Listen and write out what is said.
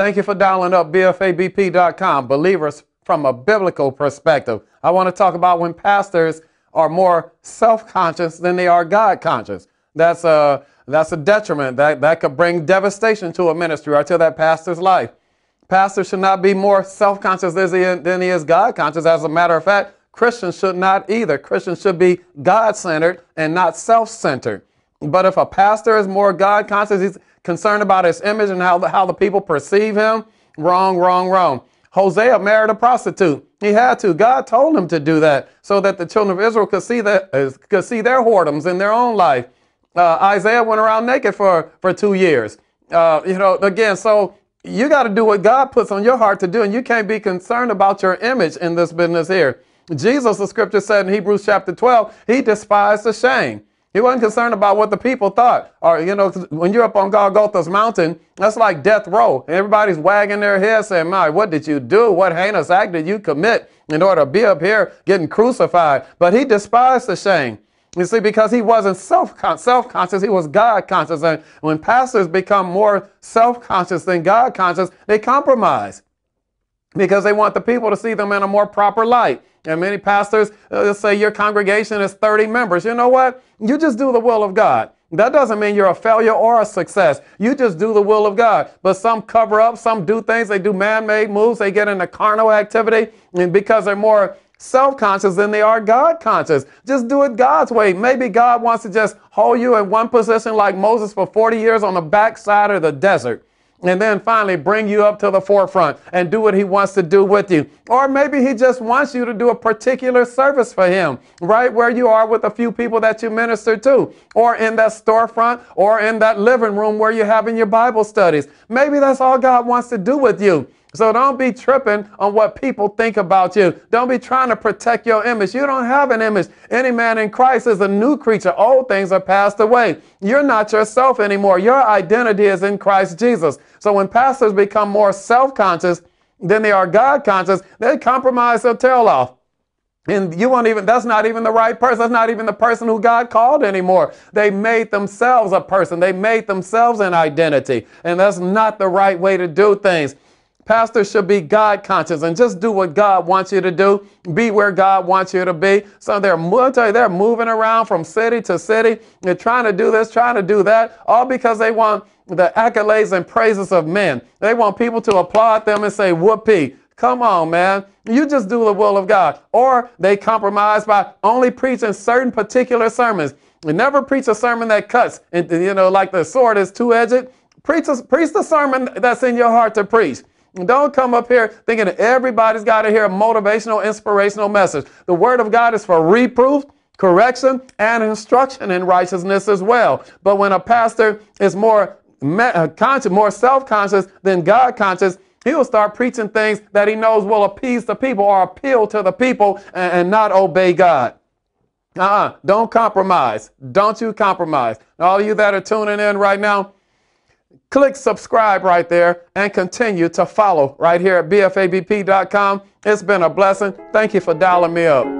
Thank you for dialing up BFABP.com, believers from a biblical perspective. I want to talk about when pastors are more self-conscious than they are God-conscious. That's a, that's a detriment. That, that could bring devastation to a ministry or to that pastor's life. Pastor should not be more self-conscious than he is God-conscious. As a matter of fact, Christians should not either. Christians should be God centered and not self centered. But if a pastor is more God conscious, concerned about his image and how the, how the people perceive him. Wrong, wrong, wrong. Hosea married a prostitute. He had to. God told him to do that so that the children of Israel could see, that, uh, could see their whoredoms in their own life. Uh, Isaiah went around naked for, for two years. Uh, you know, again, so you got to do what God puts on your heart to do, and you can't be concerned about your image in this business here. Jesus, the scripture said in Hebrews chapter 12, he despised the shame. He wasn't concerned about what the people thought. Or, you know, when you're up on Golgotha's mountain, that's like death row. And everybody's wagging their head saying, My, what did you do? What heinous act did you commit in order to be up here getting crucified? But he despised the shame. You see, because he wasn't self self conscious, he was God conscious. And when pastors become more self conscious than God conscious, they compromise because they want the people to see them in a more proper light. And many pastors uh, say your congregation is 30 members. You know what? You just do the will of God. That doesn't mean you're a failure or a success. You just do the will of God. But some cover up, some do things, they do man made moves, they get into carnal activity, and because they're more self conscious than they are God conscious. Just do it God's way. Maybe God wants to just hold you in one position like Moses for 40 years on the backside of the desert and then finally bring you up to the forefront and do what he wants to do with you. Or maybe he just wants you to do a particular service for him, right where you are with a few people that you minister to, or in that storefront, or in that living room where you're having your Bible studies. Maybe that's all God wants to do with you. So don't be tripping on what people think about you. Don't be trying to protect your image. You don't have an image. Any man in Christ is a new creature. Old things are passed away. You're not yourself anymore. Your identity is in Christ Jesus. So when pastors become more self-conscious than they are God-conscious, they compromise their tail off. And you won't even, that's not even the right person. That's not even the person who God called anymore. They made themselves a person. They made themselves an identity. And that's not the right way to do things. Pastors should be God conscious and just do what God wants you to do. Be where God wants you to be. So they're, you, they're moving around from city to city. They're trying to do this, trying to do that, all because they want the accolades and praises of men. They want people to applaud them and say, whoopee. Come on, man. You just do the will of God. Or they compromise by only preaching certain particular sermons. You never preach a sermon that cuts, and you know, like the sword is two-edged. Preach, a, preach the sermon that's in your heart to preach. Don't come up here thinking that everybody's got to hear a motivational, inspirational message. The Word of God is for reproof, correction, and instruction in righteousness as well. But when a pastor is more uh, conscious, more self-conscious than God-conscious, He'll start preaching things that he knows will appease the people or appeal to the people and, and not obey God. Uh-uh. Don't compromise. Don't you compromise. All of you that are tuning in right now, click subscribe right there and continue to follow right here at bfabp.com. It's been a blessing. Thank you for dialing me up.